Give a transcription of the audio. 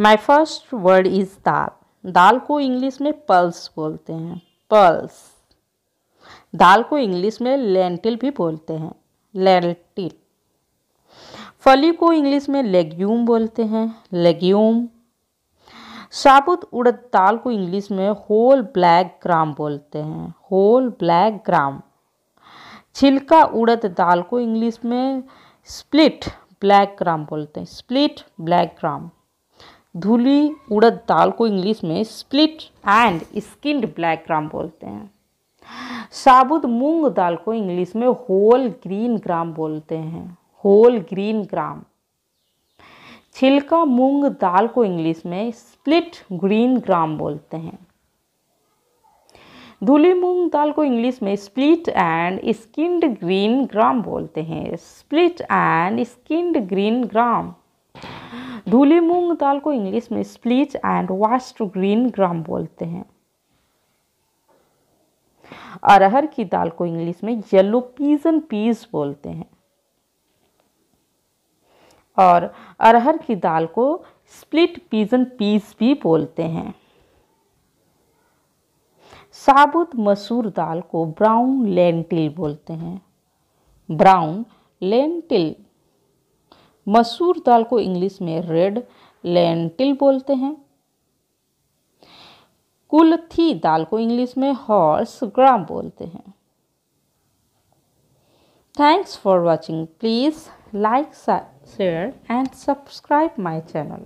my first word is dal दाल को English में पल्स बोलते हैं पल्स दाल को इंग्लिश में लेंटिल भी बोलते हैं लेंटिल फली को इंग्लिश में लेग्यूम बोलते हैं लेग्यूम साबुत उड़द दाल को इंग्लिश में होल ब्लैक ग्राम बोलते हैं होल ब्लैक ग्राम छिलका उड़द दाल को इंग्लिश में स्प्लिट ब्लैक ग्राम बोलते हैं स्प्लिट ब्लैक ग्राम धूली उड़द दाल को इंग्लिश में split and skilled black gram बोलते हैं साबुत मूंग दाल को इंग्लिश में होल ग्रीन ग्राम बोलते हैं होल ग्रीन ग्राम छिलका मूंग दाल को इंग्लिश में स्प्लिट ग्रीन ग्राम बोलते हैं धुली मूंग दाल को इंग्लिश में split and skinned green gram बोलते हैं split and skinned green gram धूली मूंग दाल को इंग्लिश में split and washed green gram बोलते हैं अरहर की दाल को इंग्लिश में येलो पीजन पीस बोलते हैं और अरहर की दाल को स्प्लिट पीजन पीस भी बोलते हैं साबुत मसूर दाल को ब्राउन लेंटिल बोलते हैं ब्राउन लेंटिल मसूर दाल को इंग्लिश में रेड लेंटिल बोलते हैं कुलथी दाल को इंग्लिश में हॉर्स ग्राम बोलते हैं thanks for watching please like share and subscribe my channel